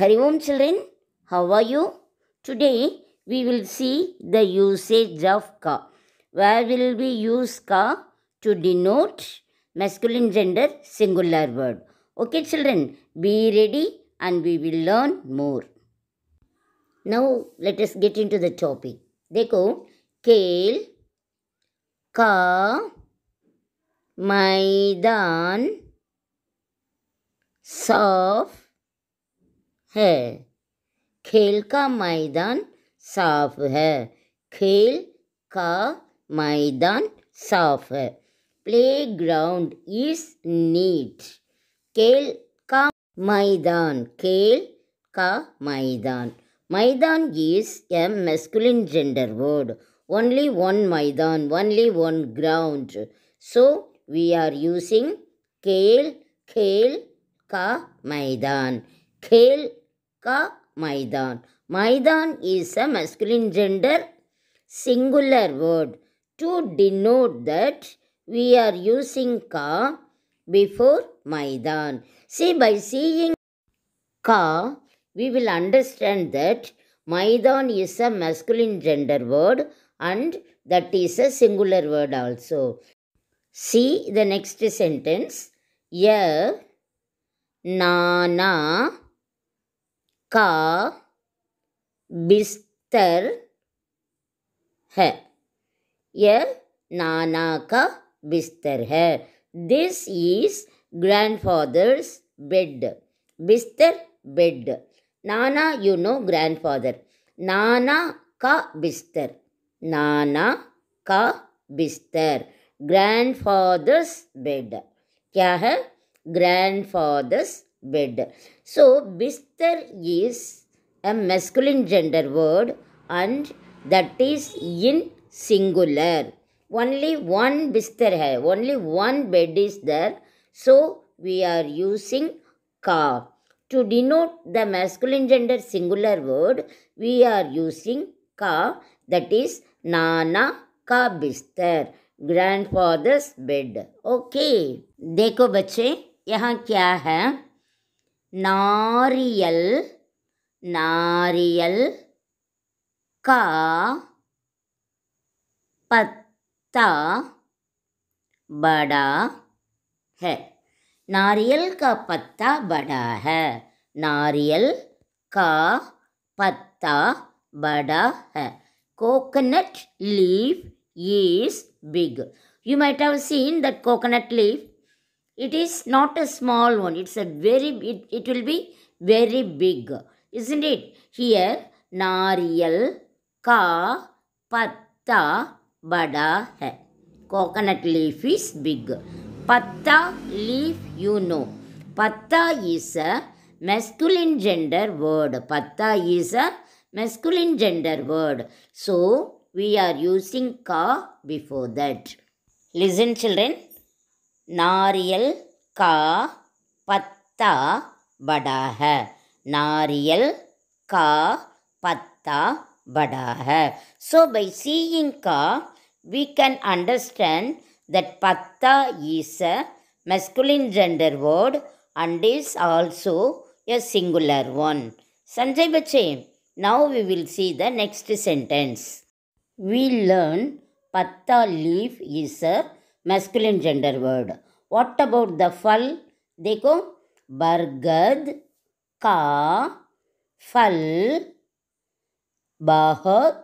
Hello, children, how are you? Today we will see the usage of ka. Where will we use ka to denote masculine gender singular word? Okay children, be ready and we will learn more. Now let us get into the topic. देखो केल का मैदान soft. है खेल का मैदान साफ है खेल का मैदान साफ है प्ले ग्राउंड इज नीट खेल का मैदान खेल का मैदान maidan is a masculine gender word only one maidan only one ground so we are using khel khel का मैदान खेल ka Maidan. Maidan is a masculine gender singular word to denote that we are using ka before Maidan. See, by seeing ka, we will understand that Maidan is a masculine gender word and that is a singular word also. See the next sentence. Ya, na, na, का बिस्तर है यह नाना का बिस्तर है this is grandfather's bed bistar bed nana you know grandfather नाना का बिस्तर नाना का बिस्तर ग्रैंडफादर्स बेड क्या है grandfather's bed. So, bistar is a masculine gender word and that is in singular. Only one bistar hai, only one bed is there. So, we are using ka. To denote the masculine gender singular word, we are using ka that is nana ka bistar. grandfather's bed. Okay, okay देखो बच्चे यहाँ क्या है नारियल नारियल का पत्ता बड़ा है नारियल का पत्ता बड़ा है नारियल का पत्ता बड़ा है coconut leaf is big you might have seen that coconut leaf It is not a small one. It's a very, it, it will be very big. Isn't it? Here, nariyal ka patta bada hai. Coconut leaf is big. Patta leaf you know. Patta is a masculine gender word. Patta is a masculine gender word. So, we are using ka before that. Listen children. நாரியல் கா பத்தா படாக நாரியல் கா பத்தா படாக So by seeing ka we can understand that patta is a masculine gender word and is also a singular one. Sanjay Bache, now we will see the next sentence. We learn patta leaf is a masculine gender word what about the phal देखो बरगद का फल बहुत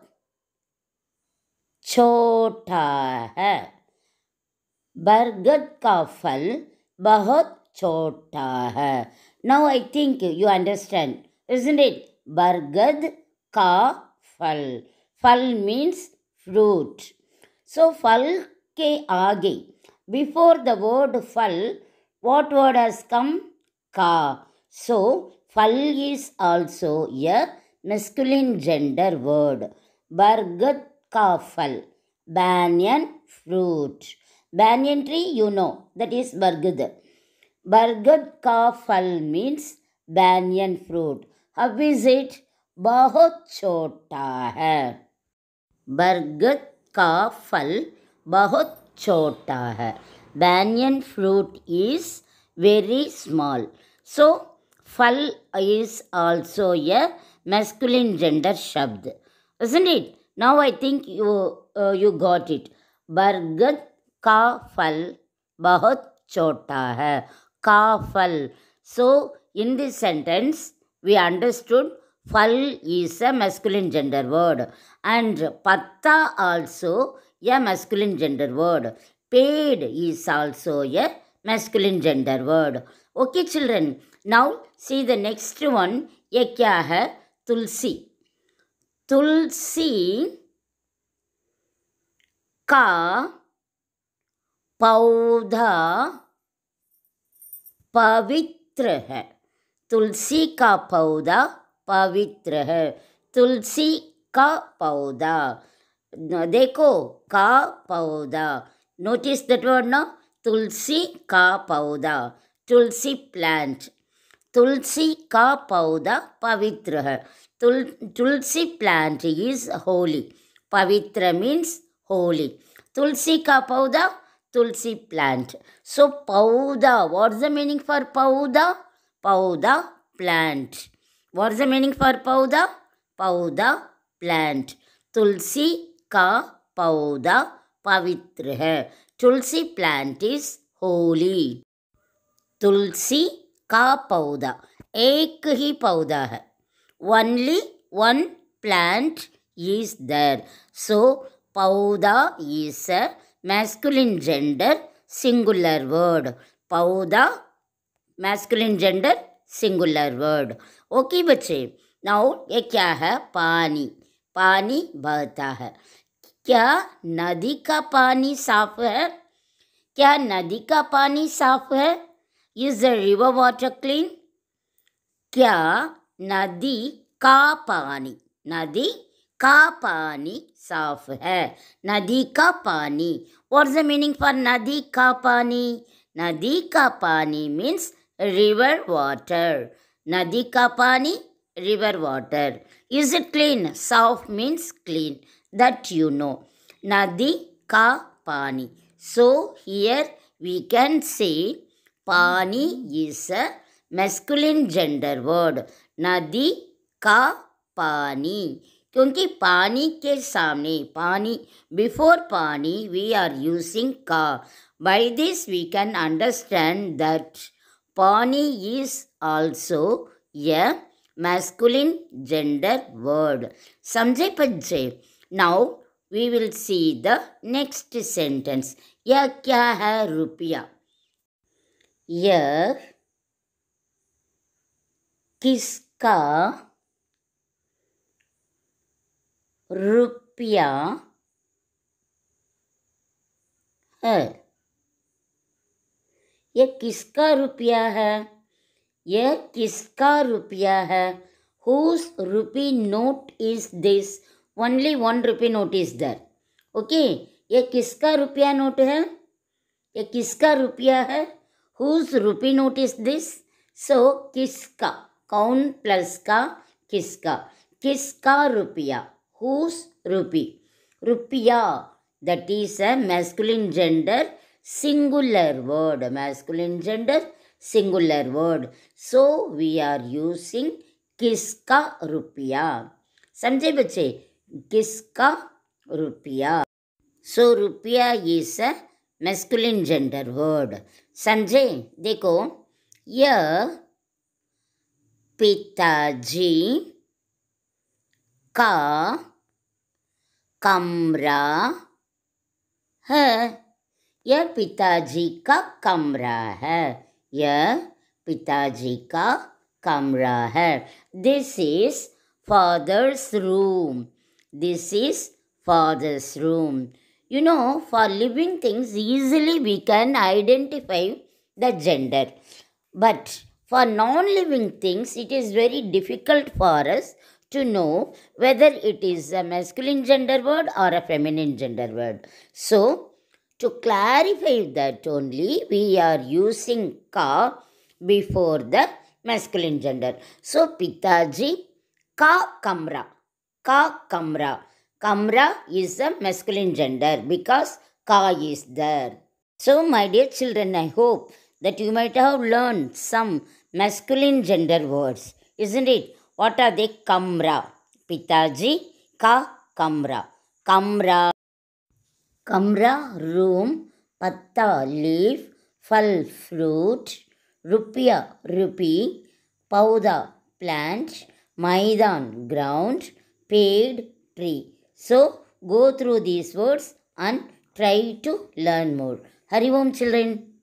छोटा है बरगद का फल बहुत छोटा है now I think you understand isn't it बरगद का फल फल मीन्स फ्रूट सो फल के आगे बिफोर द वर्ड फल वाट वर्ड हज कम का so phal is also a masculine gender word बर्गद का फल banyan fruit banyan tree you know that is bargad बर्गद का फल means banyan fruit how is it बहुत छोटा है बर्गद का फल बहुत छोटा है banyan fruit is very small so phal is also a masculine gender शब्द it now I think you you got it बरगद का फल बहुत छोटा है का फल सो इन this sentence we understood phal is a masculine gender word and patta also a masculine gender word. Paid is also a masculine gender word. Okay, children. Now see the next one. ये क्या है तुलसी तुलसी का पौधा पवित्र है तुलसी का पौधा पवित्र है तुलसी का पौधा देखो का पौधा नोटिस दट वर्ड ना तुलसी का पौधा तुलसी प्लांट तुलसी का पौधा पवित्र है तुल तुलसी प्लांट इज होली पवित्र मीन्स होली तुलसी का पौधा तुलसी प्लांट सो पौधा what the meaning for paudha paudha plant what the meaning for paudha paudha plant तुलसी का पौधा पवित्र है तुलसी प्लांट इज होली तुलसी का पौधा एक ही पौधा है only one plant is there so paudha is a masculine gender singular word paudha masculine gender singular word okay बच्चे नाउ ये क्या है पानी पानी बहता है क्या नदी का पानी साफ है क्या नदी का पानी साफ है is the river water clean क्या नदी का पानी नदी का पानी साफ है नदी का पानी वॉट द मीनिंग फॉर नदी का पानी नदी का पानी मीन्स रिवर वाटर नदी का पानी river water. Is it clean? South means clean. That you know. Nadi ka pani. So here we can say pani is a masculine gender word. Nadi ka pani. क्योंकि पानी के सामने pani before pani we are using ka by this we can understand that pani is also yeah. masculine gender word. समझे पंचे Now we will see the next sentence. यह क्या है रुपया यह किसका रुपया है यह किसका रुपया है यह किसका रुपया है whose rupee note is this only one rupee note is there okay ये किसका रुपया नोट है ये किसका रुपया है whose rupee note is this so किसका कौन प्लस का किसका किसका रुपया whose rupee rupaya that is a masculine gender singular word masculine gender singular word so we are using kiska rupaya समझे बच्चे किसका रुपया so rupaya is a masculine gender word समझे देखो यह पिताजी का कमरा है यह पिताजी का कमरा है यह पिताजी का कमरा है this is father's room this is father's room. You know, for living things, easily we can identify the gender. But for non living things, it is very difficult for us to know whether it is a masculine gender word or a feminine gender word. So, to clarify that only, we are using ka before the masculine gender. So, Pitaji, ka kamra. Ka kamra. Kamra is a masculine gender because ka is there. So, my dear children, I hope that you might have learned some masculine gender words, isn't it? What are they? Kamra. Pitaji, ka kamra. Kamra. कमरा room, patta leaf, phal fruit rupaya rupee पौधा plant, maidan ground, paid tree. So go through these words and try to learn more. Hari children.